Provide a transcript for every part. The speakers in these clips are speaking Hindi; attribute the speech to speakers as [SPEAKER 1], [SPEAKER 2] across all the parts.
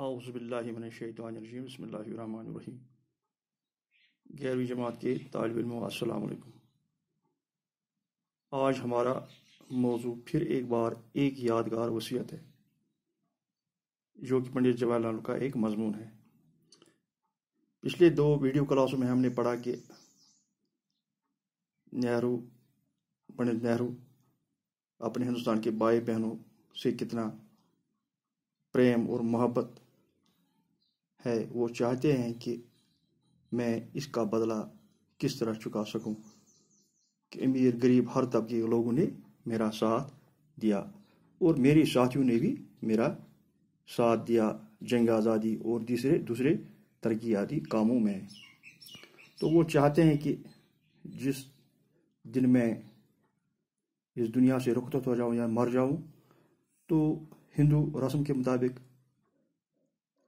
[SPEAKER 1] आउज़बिल्लिमिनशैतरजीम बसमीम ग्यारहवीं जमात के तालब असल आज हमारा मौजू फिर एक बार एक यादगार वसीयत है जो कि पंडित जवाहरलाल का एक मजमून है पिछले दो वीडियो क्लासों में हमने पढ़ा कि नेहरू पंडित नेहरू अपने हिंदुस्तान के बाएं बहनों से कितना प्रेम और मोहब्बत है वो चाहते हैं कि मैं इसका बदला किस तरह चुका सकूं कि अमीर गरीब हर तबके के लोगों ने मेरा साथ दिया और मेरे साथियों ने भी मेरा साथ दिया जंग आज़ादी और दूसरे दूसरे तरक्याती कामों में तो वो चाहते हैं कि जिस दिन मैं इस दुनिया से रुखत तो हो जाऊं या मर जाऊं तो हिंदू रस्म के मुताबिक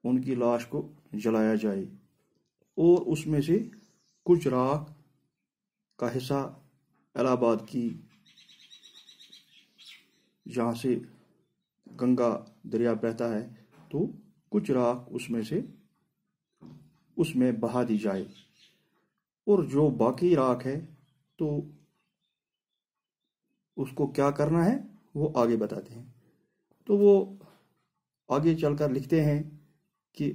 [SPEAKER 1] उनकी लाश को जलाया जाए और उसमें से कुछ राख का हिस्सा इलाहाबाद की जहाँ से गंगा दरिया बहता है तो कुछ राख उसमें से उसमें बहा दी जाए और जो बाकी राख है तो उसको क्या करना है वो आगे बताते हैं तो वो आगे चलकर लिखते हैं कि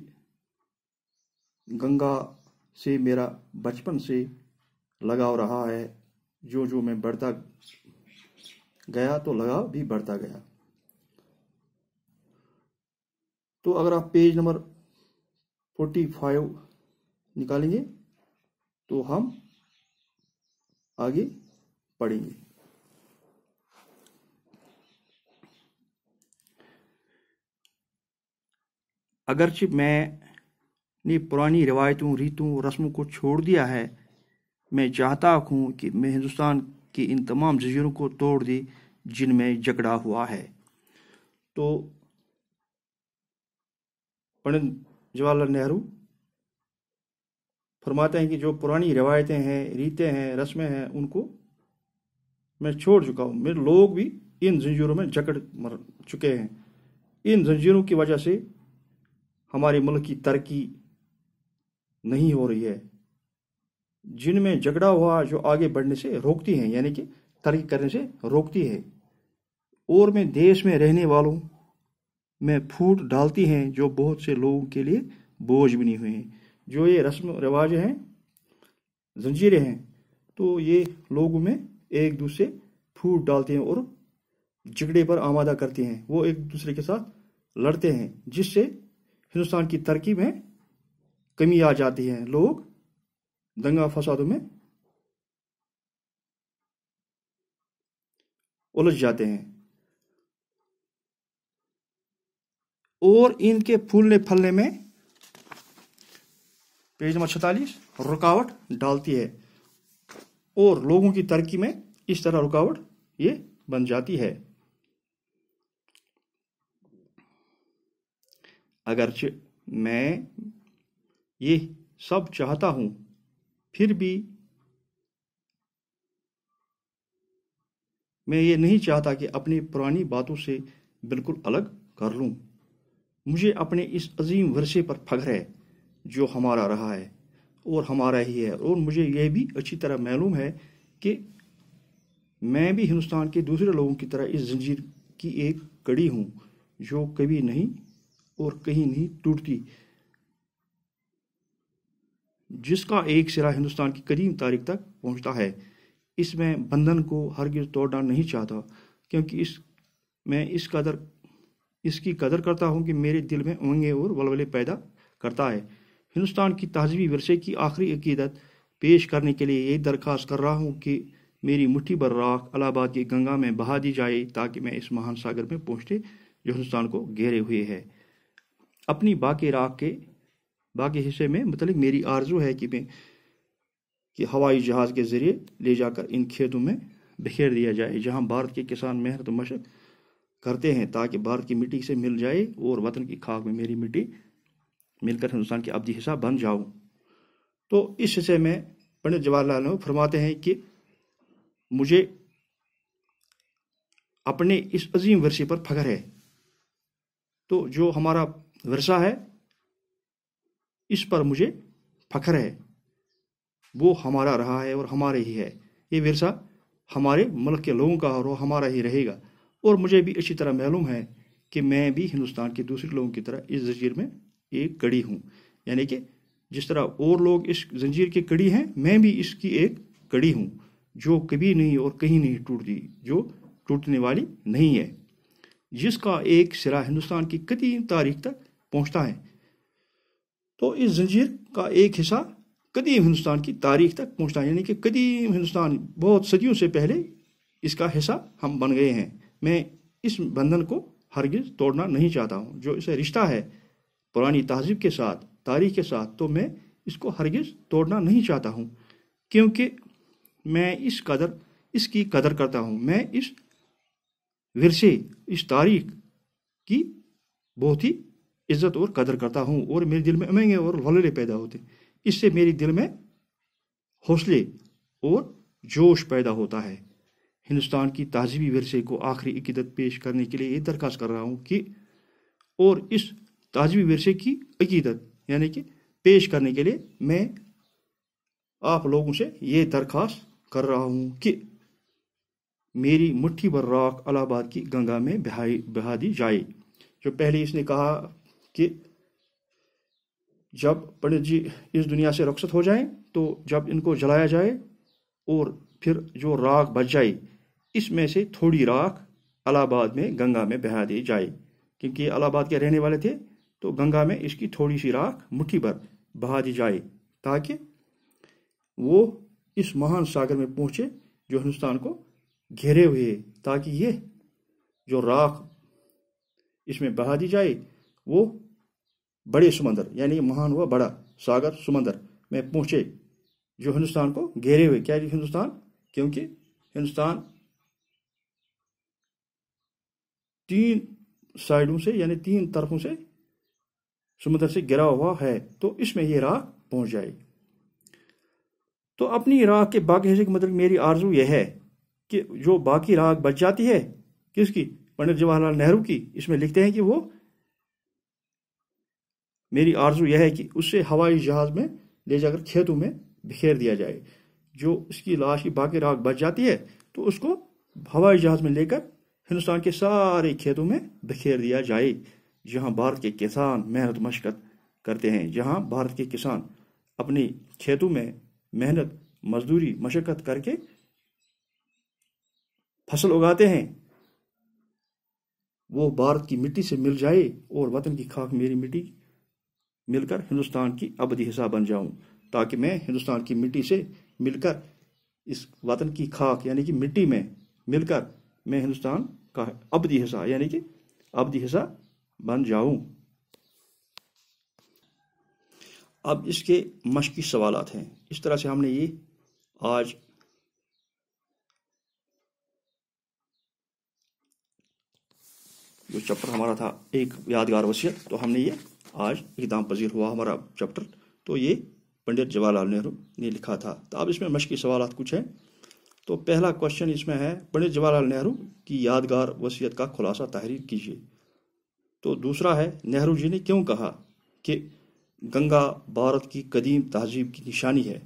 [SPEAKER 1] गंगा से मेरा बचपन से लगाव रहा है जो जो मैं बढ़ता गया तो लगाव भी बढ़ता गया तो अगर आप पेज नंबर फोर्टी फाइव निकालेंगे तो हम आगे पढ़ेंगे अगरचि मैंने पुरानी रिवायतों रीतों रस्मों को छोड़ दिया है मैं चाहता हूँ कि मैं हिंदुस्तान के इन तमाम जजीरों को तोड़ दी जिनमें झगड़ा हुआ है तो पंडित जवाहरलाल नेहरू फरमाते हैं कि जो पुरानी रिवायतें हैं रीतें हैं रस्में हैं उनको मैं छोड़ चुका हूँ मेरे लोग भी इन जंजीरों में जकड़ मर चुके हैं इन जंजीरों की वजह से हमारे मुल्क की तरक्की नहीं हो रही है जिनमें झगड़ा हुआ जो आगे बढ़ने से रोकती हैं यानी कि तरक्की करने से रोकती है और में देश में रहने वालों में फूट डालती हैं जो बहुत से लोगों के लिए बोझ बनी हुए हैं जो ये रस्म रिवाज हैं जंजीरें हैं तो ये लोगों में एक दूसरे फूट डालते हैं और झगड़े पर आमादा करते हैं वो एक दूसरे के साथ लड़ते हैं जिससे हिंदुस्तान की तरक्की में कमी आ जाती है लोग दंगा फसादों में उलझ जाते हैं और इनके फूलने फलने में पेज नंबर छतालीस रुकावट डालती है और लोगों की तरक्की में इस तरह रुकावट ये बन जाती है अगरचे मैं ये सब चाहता हूं फिर भी मैं ये नहीं चाहता कि अपनी पुरानी बातों से बिल्कुल अलग कर लूं मुझे अपने इस अजीम वर्षे पर फख्र है जो हमारा रहा है और हमारा ही है और मुझे यह भी अच्छी तरह मालूम है कि मैं भी हिंदुस्तान के दूसरे लोगों की तरह इस जंजीर की एक कड़ी हूँ जो कभी नहीं और कहीं नहीं टूटती जिसका एक सिरा हिंदुस्तान की कदीम तारीख तक पहुंचता है इसमें बंधन को हरगिज तोड़ना नहीं चाहता क्योंकि इस मैं इस कदर इसकी कदर करता हूं कि मेरे दिल में उमंगे और वलवले पैदा करता है हिंदुस्तान की तहजीबी वरसे की आखिरी अकीदत पेश करने के लिए यही दरख्वास्त कर रहा हूं कि मेरी मुट्ठी भर राख अलाहाबाद की गंगा में बहा दी जाए ताकि मैं इस महान सागर में पहुंचते जो हिंदुस्तान को घेरे हुए है अपनी बाकी राख के बाकी हिस्से में मतलब मेरी आरजू है कि मैं कि हवाई जहाज़ के ज़रिए ले जाकर इन खेतों में बिखेर दिया जाए जहां भारत के किसान मेहनत मशक करते हैं ताकि भारत की मिट्टी से मिल जाए और वतन की खाक में मेरी मिट्टी मिलकर हिंदुस्तान के अवधि हिस्सा बन जाओ तो इस हिस्से में पंडित जवाहरलाल नेहरू फरमाते हैं कि मुझे अपने इस अजीम वर्षे पर फख्र है तो जो हमारा वर्षा है इस पर मुझे फखर है वो हमारा रहा है और हमारे ही है ये वर्षा हमारे मुल्क के लोगों का और वो हमारा ही रहेगा और मुझे भी अच्छी तरह मालूम है कि मैं भी हिंदुस्तान के दूसरे लोगों की तरह इस जंजीर में एक कड़ी हूँ यानी कि जिस तरह और लोग इस जंजीर की कड़ी हैं मैं भी इसकी एक कड़ी हूँ जो कभी नहीं और कहीं नहीं टूटती जो टूटने वाली नहीं है जिसका एक सिरा हिंदुस्तान की कदीम तारीख तक पहुंचता है तो इस जंजीर का एक हिस्सा कदीम हिंदुस्तान की तारीख तक पहुंचता है यानी कि कदीम हिंदुस्तान बहुत सदियों से पहले इसका हिस्सा हम बन गए हैं मैं इस बंधन को हरगिज तोड़ना नहीं चाहता हूँ जो इसे रिश्ता है पुरानी तहजीब के साथ तारीख के साथ तो मैं इसको हरगिज तोड़ना नहीं चाहता हूँ क्योंकि मैं इस कदर इसकी कदर करता हूँ मैं इस विरसे इस तारीख की बहुत ही इज्जत और कदर करता हूँ और मेरे दिल में उमंगें और वलरे पैदा होते इससे मेरे दिल में हौसले और जोश पैदा होता है हिंदुस्तान की तहजीबी वरसे को आखिरी अकीदत पेश करने के लिए ये दरख्वास्त कर रहा हूँ कि और इस तहजीबी वरसे की अकीदत यानी कि पेश करने के लिए मैं आप लोगों से ये दरख्वास्त कर रहा हूँ कि मेरी मुट्ठी भर राख अलाहाबाद की गंगा में बहाई बहा दी जाए जो पहले इसने कहा कि जब पंडित जी इस दुनिया से रक्षित हो जाएं तो जब इनको जलाया जाए और फिर जो राख बच जाए इसमें से थोड़ी राख अलाहाबाद में गंगा में बहा दी जाए क्योंकि अलाहाबाद के रहने वाले थे तो गंगा में इसकी थोड़ी सी राख मुट्ठी भर बहा दी जाए ताकि वो इस महान सागर में पहुंचे जो हिंदुस्तान को घेरे हुए ताकि ये जो राख इसमें बहा दी जाए वो बड़े समंदर यानी महान हुआ बड़ा सागर समंदर में पहुंचे जो हिंदुस्तान को घेरे हुए क्या हिंदुस्तान क्योंकि हिंदुस्तान तीन साइडों से यानी तीन तरफों से समुद्र से गिरा हुआ है तो इसमें यह राह पहुंच जाएगी तो अपनी राह के बाकी हिस्से के मतलब मेरी आरजू यह है कि जो बाकी राह बच जाती है किसकी पंडित जवाहरलाल नेहरू की इसमें लिखते हैं कि वो मेरी आरजू यह है कि उसे हवाई जहाज़ में ले जाकर खेतों में बिखेर दिया जाए जो उसकी लाश की बाकी राख बच जाती है तो उसको हवाई जहाज़ में लेकर हिंदुस्तान के सारे खेतों में बिखेर दिया जाए जहां भारत के किसान मेहनत मशक्क़त करते हैं जहां भारत के किसान अपने खेतों में मेहनत मजदूरी मशक्क़त करके फसल उगाते हैं वो भारत की मिट्टी से मिल जाए और वतन की खाक मेरी मिट्टी मिलकर हिंदुस्तान की अबदी हिस्सा बन जाऊं ताकि मैं हिंदुस्तान की मिट्टी से मिलकर इस वतन की खाक यानी कि मिट्टी में मिलकर मैं हिंदुस्तान का अवधि हिस्सा यानी कि अवधि हिस्सा बन जाऊं अब इसके मशकी सवाल हैं इस तरह से हमने ये आज जो चैप्टर हमारा था एक यादगार वसीयत तो हमने ये आज इकदाम पजीर हुआ हमारा चैप्टर तो ये पंडित जवाहरलाल नेहरू ने लिखा था तो अब इसमें मश्क सवाल कुछ हैं तो पहला क्वेश्चन इसमें है पंडित जवाहरलाल नेहरू की यादगार वसीयत का खुलासा तहरीर कीजिए तो दूसरा है नेहरू जी ने क्यों कहा कि गंगा भारत की कदीम तहजीब की निशानी है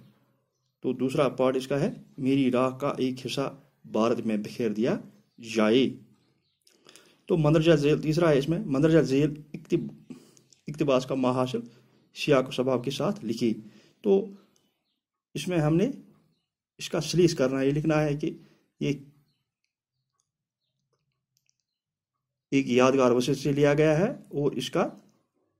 [SPEAKER 1] तो दूसरा पार्ट इसका है मेरी राह का एक हिस्सा भारत में बिखेर दिया जाए तो मंदरजा जेल तीसरा है इसमें मंदरजा जेल इकतिब इकतबास का महासिल शिया को स्वभाव के साथ लिखी तो इसमें हमने इसका सलीस करना है ये लिखना है कि ये एक यादगार वसीत से लिया गया है और इसका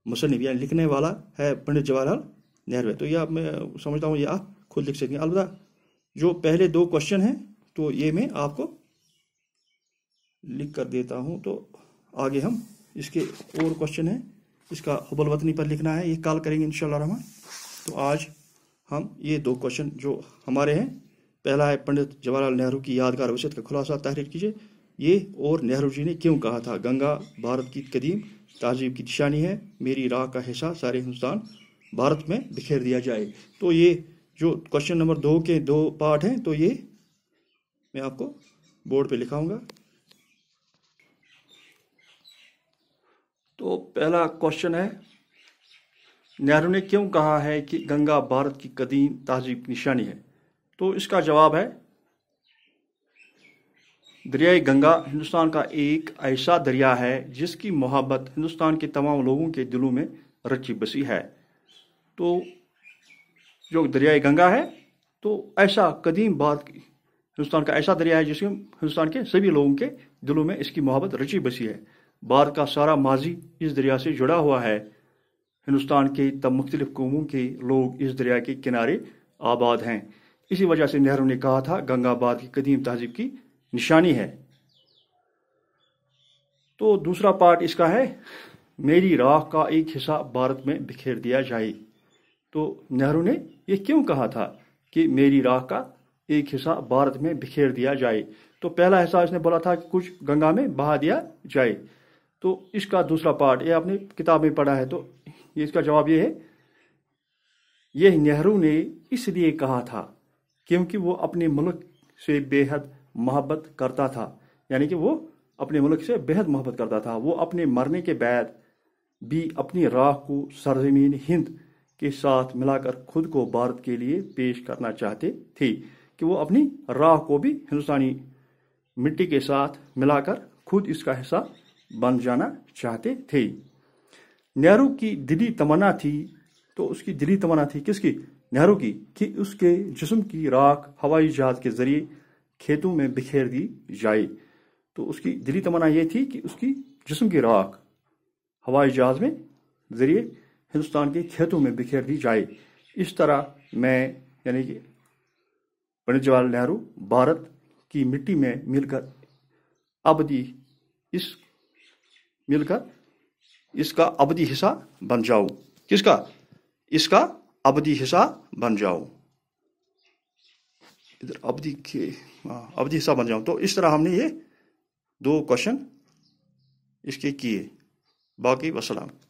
[SPEAKER 1] मुसनिफ यानी लिखने वाला है पंडित जवाहरलाल नेहरू तो यह मैं समझता हूँ ये आप खुद लिख सकेंगे अलबत् जो पहले दो क्वेश्चन हैं तो ये मैं आपको लिख कर देता हूँ तो आगे हम इसके और क्वेश्चन हैं इसका हबल वतनी पर लिखना है ये कल करेंगे इनशाला रहमान तो आज हम ये दो क्वेश्चन जो हमारे हैं पहला है पंडित जवाहरलाल नेहरू की यादगार वसीयत का खुलासा तहरीर कीजिए ये और नेहरू जी ने क्यों कहा था गंगा भारत की कदीम तहजीब की निशानी है मेरी राह का हिस्सा सारे हिंदुस्तान भारत में बिखेर दिया जाए तो ये जो क्वेश्चन नंबर दो के दो पार्ट हैं तो ये मैं आपको बोर्ड पे लिखाऊंगा तो पहला क्वेश्चन है नेहरू ने क्यों कहा है कि गंगा भारत की कदीम तहजीब निशानी है तो इसका जवाब है दरियाए गंगा हिंदुस्तान का एक ऐसा दरिया है जिसकी मोहब्बत हिंदुस्तान के तमाम लोगों के दिलों में रची बसी है तो जो दरियाए गंगा है तो ऐसा कदीम भारत हिंदुस्तान का ऐसा दरिया है जिसमें हिंदुस्तान के सभी लोगों के दिलों में इसकी मोहब्बत रची बसी है भारत का सारा माजी इस दरिया से जुड़ा हुआ है हिंदुस्तान के तब मुख्तलिफ कौमों के लोग इस दरिया के किनारे आबाद हैं इसी वजह से नेहरू ने कहा था गंगाबाद की कदीम तहजीब की निशानी है तो दूसरा पार्ट इसका है मेरी राह का एक हिस्सा भारत में बिखेर दिया जाए तो नेहरू ने यह क्यों कहा था कि मेरी राह का एक हिस्सा भारत में बिखेर दिया जाए तो पहला हिस्सा इसने बोला था कि कुछ गंगा में बहा दिया जाए तो इसका दूसरा पार्ट ये आपने किताब में पढ़ा है तो ये इसका जवाब ये है ये नेहरू ने इसलिए कहा था क्योंकि वो अपने मुल्क से बेहद मोहब्बत करता था यानी कि वो अपने मुल्क से बेहद मोहब्बत करता था वो अपने मरने के बाद भी अपनी राह को सरजमीन हिंद के साथ मिलाकर खुद को भारत के लिए पेश करना चाहते थे कि वो अपनी राह को भी हिंदुस्तानी मिट्टी के साथ मिलाकर खुद इसका हिस्सा बन जाना चाहते थे नेहरू की दिली तमन्ना थी तो उसकी दिली तमन्ना थी किसकी नेहरू की कि उसके जिस्म की राख हवाई जहाज के जरिए खेतों में बिखेर दी जाए तो उसकी दिली तमन्ना यह थी कि उसकी जिस्म की राख हवाई जहाज में जरिए हिंदुस्तान के खेतों में बिखेर दी जाए इस तरह मैं यानी कि पंडित जवाहरलाल नेहरू भारत की मिट्टी में मिलकर अब इस मिलकर इसका अवधि हिस्सा बन जाओ किसका इसका अवधि हिस्सा बन जाओ इधर अवधि के हाँ, अवधि हिस्सा बन जाओ तो इस तरह हमने ये दो क्वेश्चन इसके किए बाकी वसलाम